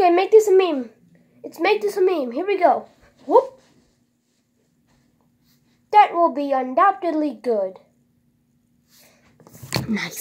Okay, make this a meme. Let's make this a meme. Here we go. Whoop. That will be undoubtedly good. Nice.